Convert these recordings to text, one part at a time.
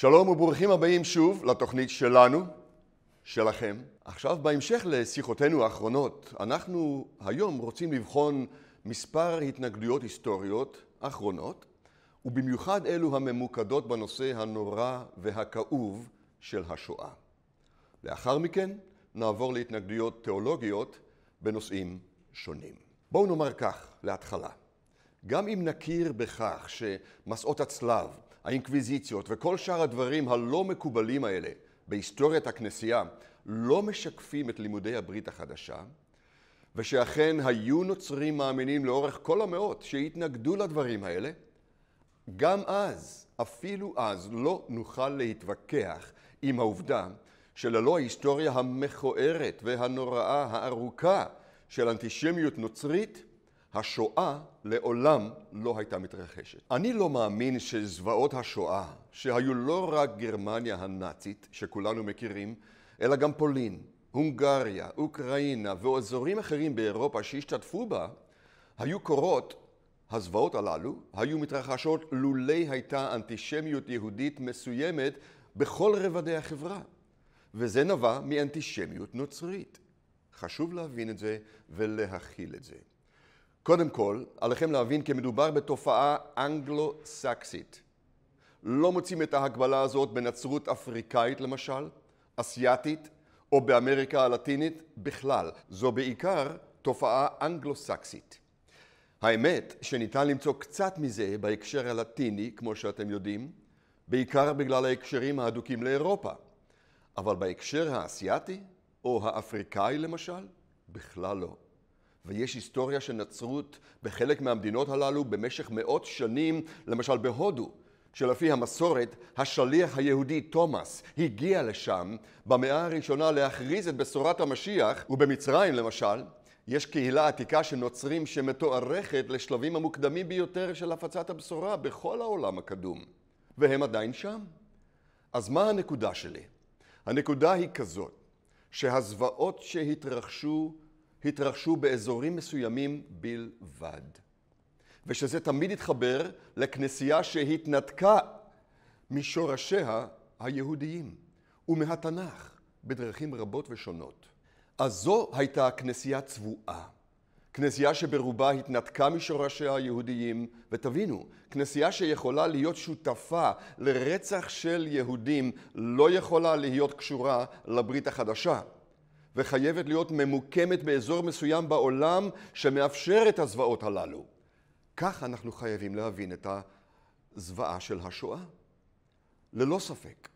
שלום וברוכים הבאים שוב לתוכנית שלנו, שלכם. עכשיו, בהמשך לשיחותינו האחרונות, אנחנו היום רוצים לבחון מספר התנגדויות היסטוריות אחרונות, ובמיוחד אלו הממוקדות בנושא הנורא והכאוב של השואה. לאחר מכן נעבור להתנגדויות תיאולוגיות בנושאים שונים. בואו נאמר כך, להתחלה, גם אם נכיר בכך שמסעות הצלב האינקוויזיציות וכל שאר הדברים הלא מקובלים האלה בהיסטוריית הכנסייה לא משקפים את לימודי הברית החדשה, ושאכן היו נוצרים מאמינים לאורך כל המאות שהתנגדו לדברים האלה, גם אז, אפילו אז, לא נוכל להתווכח עם העובדה שללא ההיסטוריה המכוערת והנוראה הארוכה של אנטישמיות נוצרית, השואה לעולם לא הייתה מתרחשת. אני לא מאמין שזוועות השואה, שהיו לא רק גרמניה הנאצית, שכולנו מכירים, אלא גם פולין, הונגריה, אוקראינה ואזורים אחרים באירופה שהשתתפו בה, היו קורות, הזוועות הללו, היו מתרחשות לולי הייתה אנטישמיות יהודית מסוימת בכל רבדי החברה. וזה נבע מאנטישמיות נוצרית. חשוב להבין את זה ולהכיל את זה. קודם כל, עליכם להבין כי מדובר בתופעה אנגלו-סקסית. לא מוצאים את ההגבלה הזאת בנצרות אפריקאית למשל, אסייתית, או באמריקה הלטינית בכלל. זו בעיקר תופעה אנגלו-סקסית. האמת שניתן למצוא קצת מזה בהקשר הלטיני, כמו שאתם יודעים, בעיקר בגלל ההקשרים ההדוקים לאירופה. אבל בהקשר האסייתי, או האפריקאי למשל, בכלל לא. ויש היסטוריה של נצרות בחלק מהמדינות הללו במשך מאות שנים, למשל בהודו, שלפי המסורת, השליח היהודי תומאס הגיע לשם במאה הראשונה להכריז את בשורת המשיח, ובמצרים למשל, יש קהילה עתיקה של נוצרים שמתוארכת לשלבים המוקדמים ביותר של הפצת הבשורה בכל העולם הקדום, והם עדיין שם. אז מה הנקודה שלי? הנקודה היא כזאת, שהזוועות שהתרחשו התרחשו באזורים מסוימים בלבד. ושזה תמיד התחבר לכנסייה שהתנתקה משורשיה היהודיים ומהתנ"ך בדרכים רבות ושונות. אז זו הייתה כנסייה צבועה. כנסייה שברובה התנתקה משורשיה היהודיים, ותבינו, כנסייה שיכולה להיות שותפה לרצח של יהודים לא יכולה להיות קשורה לברית החדשה. וחייבת להיות ממוקמת באזור מסוים בעולם שמאפשר את הזוועות הללו. כך אנחנו חייבים להבין את הזוועה של השואה. ללא ספק,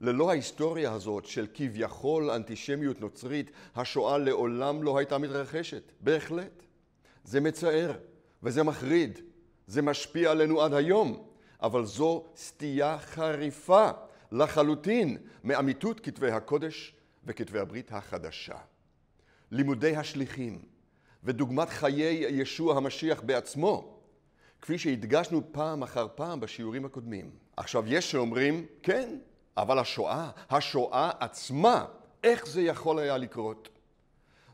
ללא ההיסטוריה הזאת של כביכול אנטישמיות נוצרית, השואה לעולם לא הייתה מתרחשת. בהחלט. זה מצער, וזה מחריד, זה משפיע עלינו עד היום, אבל זו סטייה חריפה לחלוטין מאמיתות כתבי הקודש וכתבי הברית החדשה. לימודי השליחים ודוגמת חיי ישוע המשיח בעצמו, כפי שהדגשנו פעם אחר פעם בשיעורים הקודמים. עכשיו, יש שאומרים, כן, אבל השואה, השואה עצמה, איך זה יכול היה לקרות?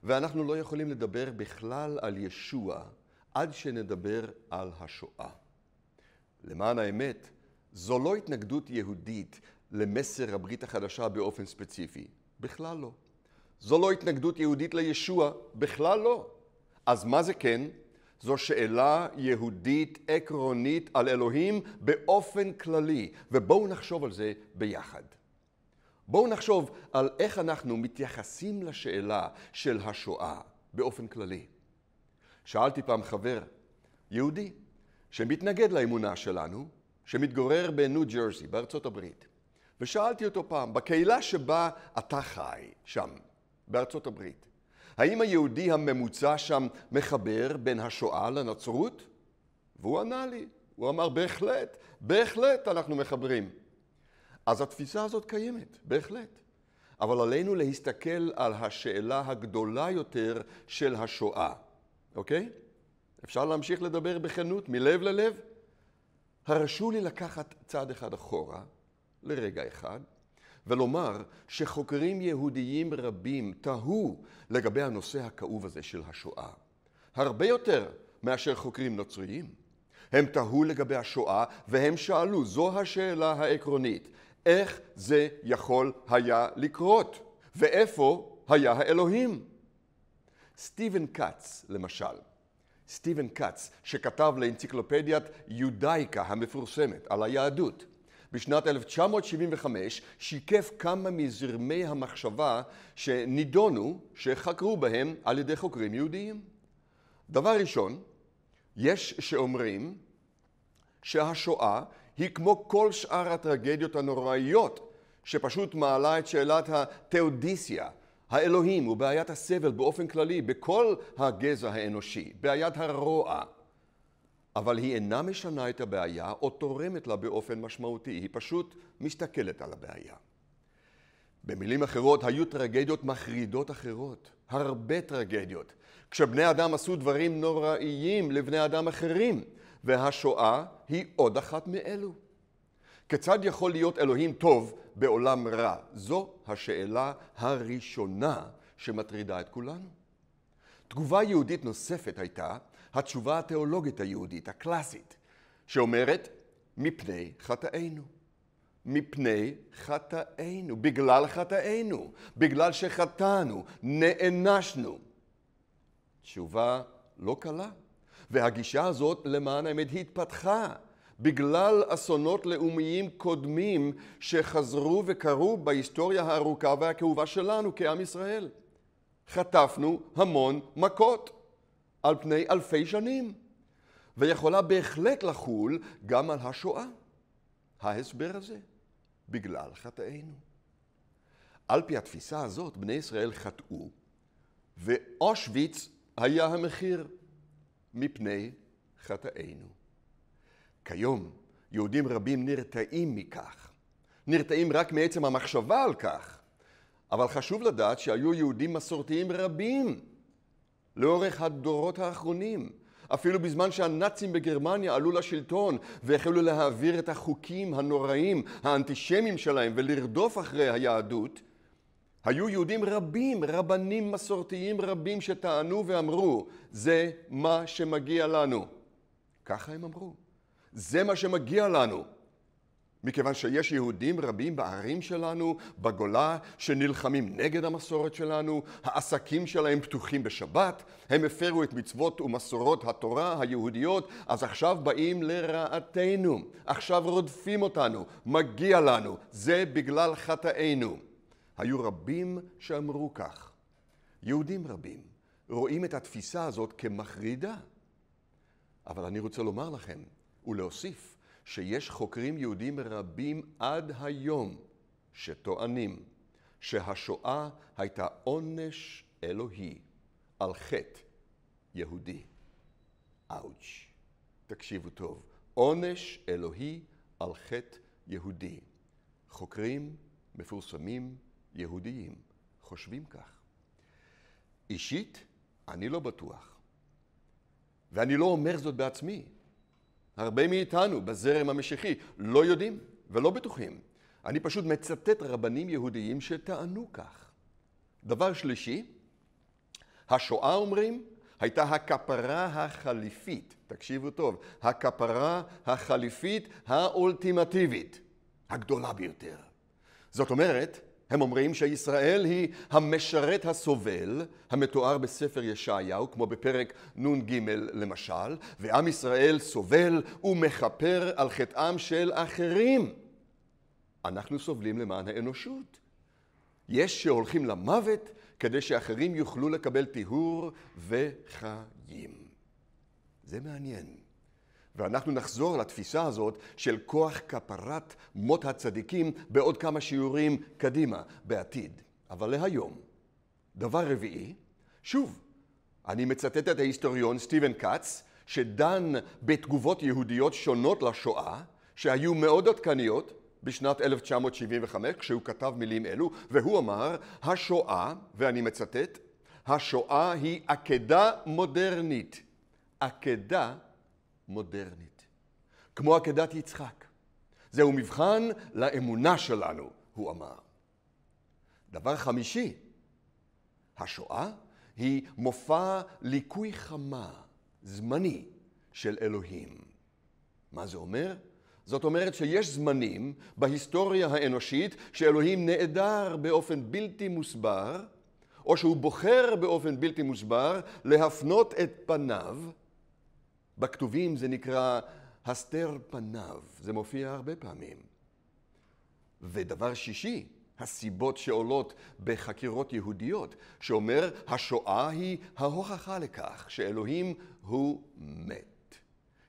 ואנחנו לא יכולים לדבר בכלל על ישוע עד שנדבר על השואה. למען האמת, זו לא התנגדות יהודית למסר הברית החדשה באופן ספציפי. בכלל לא. זו לא התנגדות יהודית לישוע? בכלל לא. אז מה זה כן? זו שאלה יהודית עקרונית על אלוהים באופן כללי, ובואו נחשוב על זה ביחד. בואו נחשוב על איך אנחנו מתייחסים לשאלה של השואה באופן כללי. שאלתי פעם חבר, יהודי, שמתנגד לאמונה שלנו, שמתגורר בניו ג'רזי, בארצות הברית. ושאלתי אותו פעם, בקהילה שבה אתה חי, שם, בארצות הברית, האם היהודי הממוצע שם מחבר בין השואה לנצרות? והוא ענה לי, הוא אמר, בהחלט, בהחלט אנחנו מחברים. אז התפיסה הזאת קיימת, בהחלט. אבל עלינו להסתכל על השאלה הגדולה יותר של השואה, אוקיי? אפשר להמשיך לדבר בכנות מלב ללב? הרשו לי לקחת צעד אחד אחורה לרגע אחד, ולומר שחוקרים יהודיים רבים תהו לגבי הנושא הכאוב הזה של השואה. הרבה יותר מאשר חוקרים נוצריים. הם תהו לגבי השואה והם שאלו, זו השאלה העקרונית, איך זה יכול היה לקרות? ואיפה היה האלוהים? סטיבן כץ, למשל, סטיבן כץ, שכתב לאנציקלופדיית יודאיקה המפורסמת על היהדות, בשנת 1975 שיקף כמה מזרמי המחשבה שנידונו, שחקרו בהם על ידי חוקרים יהודיים. דבר ראשון, יש שאומרים שהשואה היא כמו כל שאר הטרגדיות הנוראיות שפשוט מעלה את שאלת התאודיסיה, האלוהים ובעיית הסבל באופן כללי בכל הגזע האנושי, בעיית הרוע. אבל היא אינה משנה את הבעיה או תורמת לה באופן משמעותי, היא פשוט מסתכלת על הבעיה. במילים אחרות, היו טרגדיות מחרידות אחרות, הרבה טרגדיות, כשבני אדם עשו דברים נוראיים לבני אדם אחרים, והשואה היא עוד אחת מאלו. כיצד יכול להיות אלוהים טוב בעולם רע? זו השאלה הראשונה שמטרידה את כולנו. תגובה יהודית נוספת הייתה התשובה התיאולוגית היהודית, הקלאסית, שאומרת, מפני חטאינו. מפני חטאינו, בגלל חטאינו, בגלל שחטאנו, נענשנו. תשובה לא קלה. והגישה הזאת, למען האמת, התפתחה בגלל אסונות לאומיים קודמים שחזרו וקרו בהיסטוריה הארוכה והכאובה שלנו כעם ישראל. חטפנו המון מכות. על פני אלפי שנים, ויכולה בהחלט לחול גם על השואה. ההסבר הזה, בגלל חטאינו. על פי התפיסה הזאת, בני ישראל חטאו, ואושוויץ היה המחיר מפני חטאינו. כיום, יהודים רבים נרתעים מכך, נרתעים רק מעצם המחשבה על כך, אבל חשוב לדעת שהיו יהודים מסורתיים רבים לאורך הדורות האחרונים. אפילו בזמן שהנאצים בגרמניה עלו לשלטון והחלו להעביר את החוקים הנוראים, האנטישמיים שלהם, ולרדוף אחרי היהדות, היו יהודים רבים, רבנים מסורתיים רבים, שטענו ואמרו, זה מה שמגיע לנו. ככה הם אמרו. זה מה שמגיע לנו. מכיוון שיש יהודים רבים בערים שלנו, בגולה, שנלחמים נגד המסורת שלנו, העסקים שלהם פתוחים בשבת, הם הפרו את מצוות ומסורות התורה היהודיות, אז עכשיו באים לרעתנו, עכשיו רודפים אותנו, מגיע לנו, זה בגלל חטאינו. היו רבים שאמרו כך. יהודים רבים רואים את התפיסה הזאת כמחרידה. אבל אני רוצה לומר לכם, ולהוסיף, שיש חוקרים יהודים רבים עד היום שטוענים שהשואה הייתה עונש אלוהי על חטא יהודי. אאוץ', תקשיבו טוב, עונש אלוהי על חטא יהודי. חוקרים מפורסמים יהודיים חושבים כך. אישית, אני לא בטוח, ואני לא אומר זאת בעצמי. הרבה מאיתנו בזרם המשיחי לא יודעים ולא בטוחים. אני פשוט מצטט רבנים יהודיים שטענו כך. דבר שלישי, השואה אומרים הייתה הכפרה החליפית, תקשיבו טוב, הכפרה החליפית האולטימטיבית, הגדולה ביותר. זאת אומרת, הם אומרים שישראל היא המשרת הסובל, המתואר בספר ישעיהו, כמו בפרק נ"ג למשל, ועם ישראל סובל ומכפר על חטאם של אחרים. אנחנו סובלים למען האנושות. יש שהולכים למוות כדי שאחרים יוכלו לקבל טיהור וחיים. זה מעניין. ואנחנו נחזור לתפיסה הזאת של כוח כפרת מות הצדיקים בעוד כמה שיעורים קדימה, בעתיד. אבל להיום, דבר רביעי, שוב, אני מצטט את ההיסטוריון סטיבן כץ, שדן בתגובות יהודיות שונות לשואה, שהיו מאוד עדכניות בשנת 1975, כשהוא כתב מילים אלו, והוא אמר, השואה, ואני מצטט, השואה היא עקדה מודרנית. עקדה מודרנית. מודרנית, כמו עקדת יצחק. זהו מבחן לאמונה שלנו, הוא אמר. דבר חמישי, השואה היא מופע ליקוי חמה, זמני, של אלוהים. מה זה אומר? זאת אומרת שיש זמנים בהיסטוריה האנושית שאלוהים נעדר באופן בלתי מוסבר, או שהוא בוחר באופן בלתי מוסבר להפנות את פניו בכתובים זה נקרא הסתר פניו, זה מופיע הרבה פעמים. ודבר שישי, הסיבות שעולות בחקירות יהודיות, שאומר השואה היא ההוכחה לכך שאלוהים הוא מת.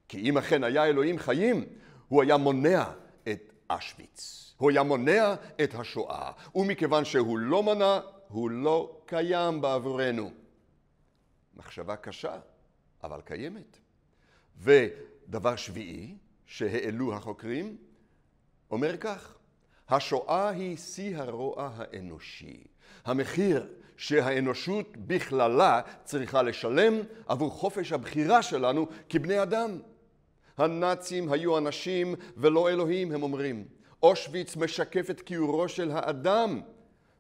כי אם אכן היה אלוהים חיים, הוא היה מונע את אשוויץ. הוא היה מונע את השואה, ומכיוון שהוא לא מנע, הוא לא קיים בעבורנו. מחשבה קשה, אבל קיימת. ודבר שביעי שהעלו החוקרים, אומר כך, השואה היא שיא הרוע האנושי. המחיר שהאנושות בכללה צריכה לשלם עבור חופש הבחירה שלנו כבני אדם. הנאצים היו אנשים ולא אלוהים, הם אומרים. אושוויץ משקף את כיעורו של האדם,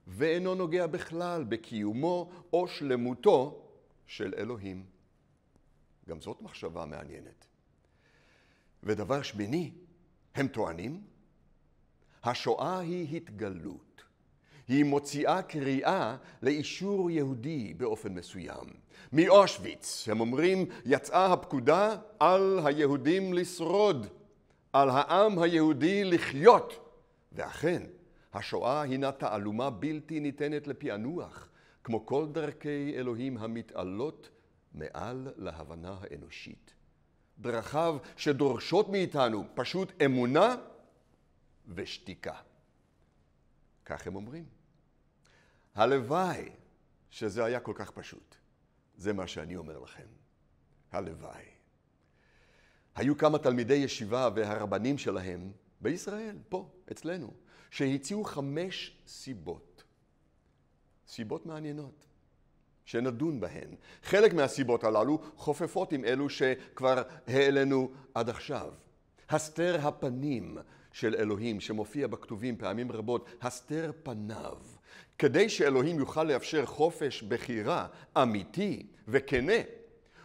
ואינו נוגע בכלל בקיומו או שלמותו של אלוהים. גם זאת מחשבה מעניינת. ודבר שמיני, הם טוענים, השואה היא התגלות. היא מוציאה קריאה לאישור יהודי באופן מסוים. מאושוויץ, הם אומרים, יצאה הפקודה על היהודים לשרוד, על העם היהודי לחיות. ואכן, השואה הינה תעלומה בלתי ניתנת לפענוח, כמו כל דרכי אלוהים המתעלות מעל להבנה האנושית. דרכיו שדורשות מאיתנו פשוט אמונה ושתיקה. כך הם אומרים. הלוואי שזה היה כל כך פשוט. זה מה שאני אומר לכם. הלוואי. היו כמה תלמידי ישיבה והרבנים שלהם בישראל, פה, אצלנו, שהציעו חמש סיבות. סיבות מעניינות. שנדון בהן. חלק מהסיבות הללו חופפות עם אלו שכבר העלינו עד עכשיו. הסתר הפנים של אלוהים שמופיע בכתובים פעמים רבות, הסתר פניו. כדי שאלוהים יוכל לאפשר חופש בחירה אמיתי וכנה,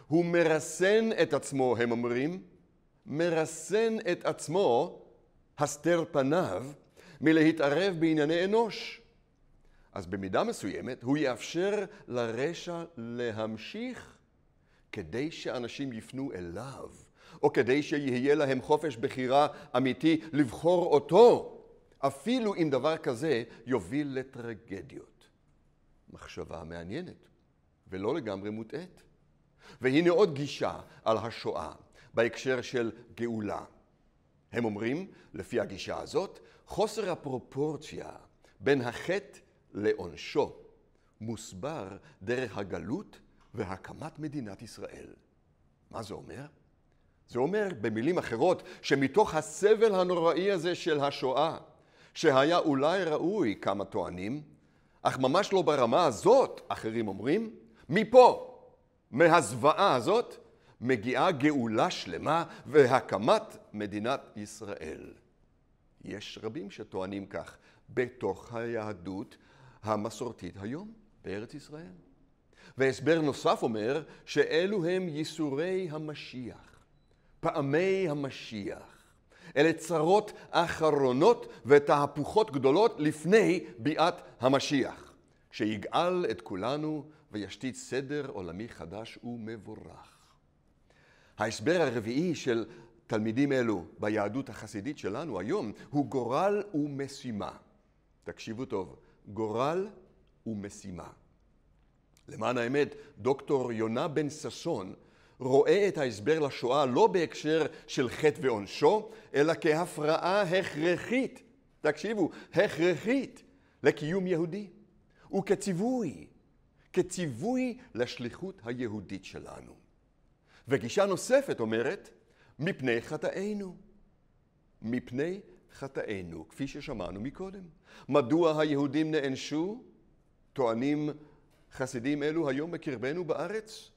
הוא מרסן את עצמו, הם אומרים, מרסן את עצמו, הסתר פניו, מלהתערב בענייני אנוש. אז במידה מסוימת הוא יאפשר לרשע להמשיך כדי שאנשים יפנו אליו, או כדי שיהיה להם חופש בחירה אמיתי לבחור אותו, אפילו אם דבר כזה יוביל לטרגדיות. מחשבה מעניינת, ולא לגמרי מוטעית. והנה עוד גישה על השואה בהקשר של גאולה. הם אומרים, לפי הגישה הזאת, חוסר הפרופורציה בין החטא לעונשו, מוסבר דרך הגלות והקמת מדינת ישראל. מה זה אומר? זה אומר, במילים אחרות, שמתוך הסבל הנוראי הזה של השואה, שהיה אולי ראוי, כמה טוענים, אך ממש לא ברמה הזאת, אחרים אומרים, מפה, מהזוועה הזאת, מגיעה גאולה שלמה והקמת מדינת ישראל. יש רבים שטוענים כך בתוך היהדות המסורתית היום בארץ ישראל. והסבר נוסף אומר שאלו הם ייסורי המשיח, פעמי המשיח. אלה צרות אחרונות ותהפוכות גדולות לפני ביאת המשיח, שיגאל את כולנו וישתית סדר עולמי חדש ומבורך. ההסבר הרביעי של תלמידים אלו ביהדות החסידית שלנו היום הוא גורל ומשימה. תקשיבו טוב, גורל ומשימה. למען האמת, דוקטור יונה בן ששון רואה את ההסבר לשואה לא בהקשר של חטא ועונשו, אלא כהפרעה הכרחית, תקשיבו, הכרחית לקיום יהודי, וכציווי, כציווי לשליחות היהודית שלנו. וגישה נוספת אומרת, מפני חטאינו, מפני חטאינו, כפי ששמענו מקודם. מדוע היהודים נענשו? טוענים חסידים אלו היום בקרבנו בארץ?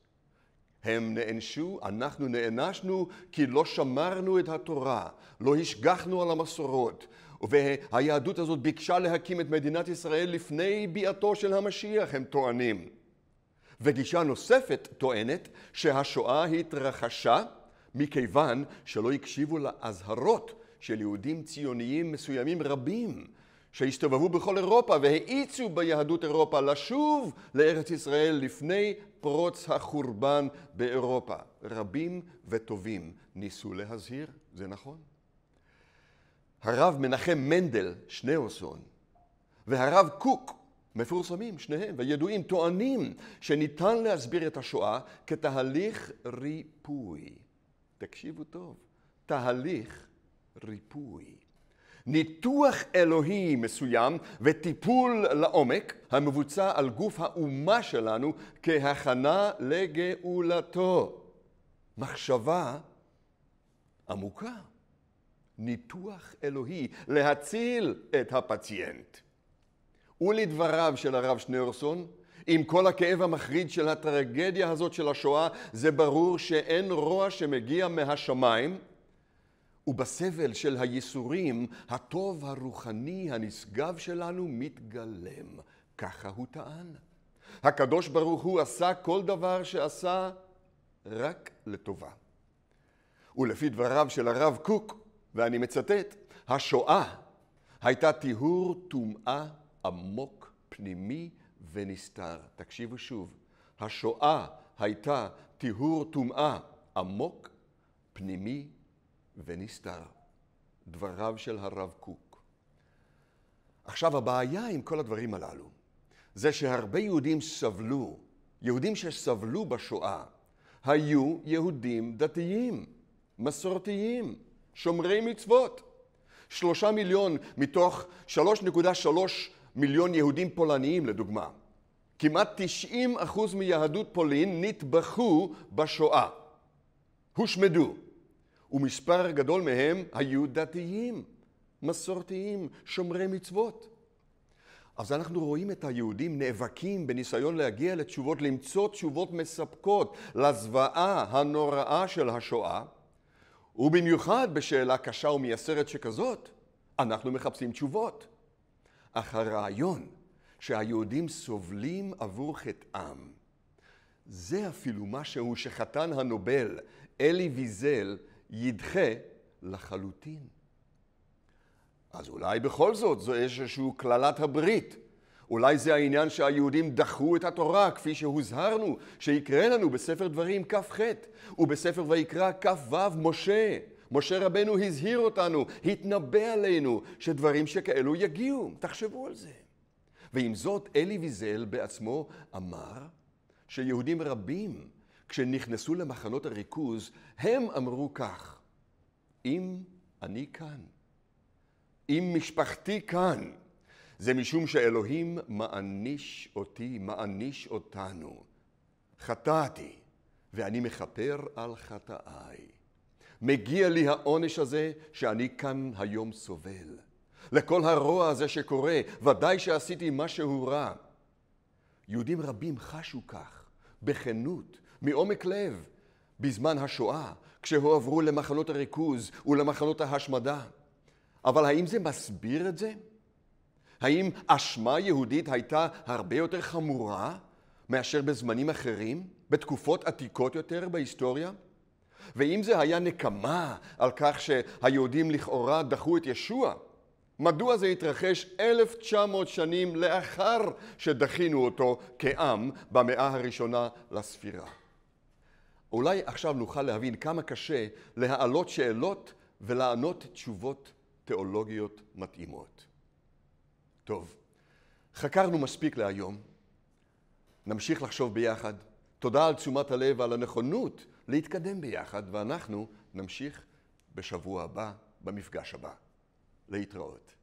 הם נענשו, אנחנו נענשנו כי לא שמרנו את התורה, לא השגחנו על המסורות. והיהדות הזאת ביקשה להקים את מדינת ישראל לפני ביאתו של המשיח, הם טוענים. וגישה נוספת טוענת שהשואה התרחשה מכיוון שלא הקשיבו לאזהרות של יהודים ציוניים מסוימים רבים שהסתובבו בכל אירופה והאיצו ביהדות אירופה לשוב לארץ ישראל לפני פרוץ החורבן באירופה. רבים וטובים ניסו להזהיר, זה נכון. הרב מנחם מנדל שניאוסון והרב קוק מפורסמים שניהם וידועים, טוענים שניתן להסביר את השואה כתהליך ריפוי. תקשיבו טוב, תהליך ריפוי. ניתוח אלוהי מסוים וטיפול לעומק המבוצע על גוף האומה שלנו כהכנה לגאולתו. מחשבה עמוקה, ניתוח אלוהי, להציל את הפציינט. ולדבריו של הרב שניאורסון, עם כל הכאב המחריד של הטרגדיה הזאת של השואה, זה ברור שאין רוע שמגיע מהשמיים ובסבל של הייסורים, הטוב הרוחני הנשגב שלנו מתגלם. ככה הוא טען. הקדוש ברוך הוא עשה כל דבר שעשה רק לטובה. ולפי דבריו של הרב קוק, ואני מצטט, השואה הייתה טיהור טומאה עמוק, פנימי ונסתר. תקשיבו שוב, השואה הייתה טיהור טומאה עמוק, פנימי ונסתר. דבריו של הרב קוק. עכשיו, הבעיה עם כל הדברים הללו זה שהרבה יהודים סבלו, יהודים שסבלו בשואה, היו יהודים דתיים, מסורתיים, שומרי מצוות. שלושה מיליון מתוך שלוש מיליון יהודים פולניים, לדוגמה. כמעט תשעים אחוז מיהדות פולין נטבחו בשואה. הושמדו. ומספר גדול מהם היו דתיים, מסורתיים, שומרי מצוות. אז אנחנו רואים את היהודים נאבקים בניסיון להגיע לתשובות, למצוא תשובות מספקות לזוועה הנוראה של השואה, ובמיוחד בשאלה קשה ומייסרת שכזאת, אנחנו מחפשים תשובות. אך הרעיון שהיהודים סובלים עבור חטאם, זה אפילו משהו שחתן הנובל אלי ויזל ידחה לחלוטין. אז אולי בכל זאת זו איזושהי קללת הברית. אולי זה העניין שהיהודים דחו את התורה, כפי שהוזהרנו, שיקרה לנו בספר דברים כ"ח, ובספר ויקרא כ"ו משה. משה רבנו הזהיר אותנו, התנבא עלינו, שדברים שכאלו יגיעו. תחשבו על זה. ועם זאת, אלי ויזל בעצמו אמר שיהודים רבים כשנכנסו למחנות הריכוז, הם אמרו כך: אם אני כאן, אם משפחתי כאן, זה משום שאלוהים מעניש אותי, מעניש אותנו. חטאתי, ואני מכפר על חטאיי. מגיע לי העונש הזה שאני כאן היום סובל. לכל הרוע הזה שקורה, ודאי שעשיתי משהו רע. יהודים רבים חשו כך, בכנות, מעומק לב, בזמן השואה, כשהועברו למחנות הריכוז ולמחנות ההשמדה. אבל האם זה מסביר את זה? האם אשמה יהודית הייתה הרבה יותר חמורה מאשר בזמנים אחרים, בתקופות עתיקות יותר בהיסטוריה? ואם זה היה נקמה על כך שהיהודים לכאורה דחו את ישוע, מדוע זה התרחש 1,900 שנים לאחר שדחינו אותו כעם במאה הראשונה לספירה? אולי עכשיו נוכל להבין כמה קשה להעלות שאלות ולענות תשובות תיאולוגיות מתאימות. טוב, חקרנו מספיק להיום. נמשיך לחשוב ביחד. תודה על תשומת הלב ועל הנכונות להתקדם ביחד, ואנחנו נמשיך בשבוע הבא, במפגש הבא. להתראות.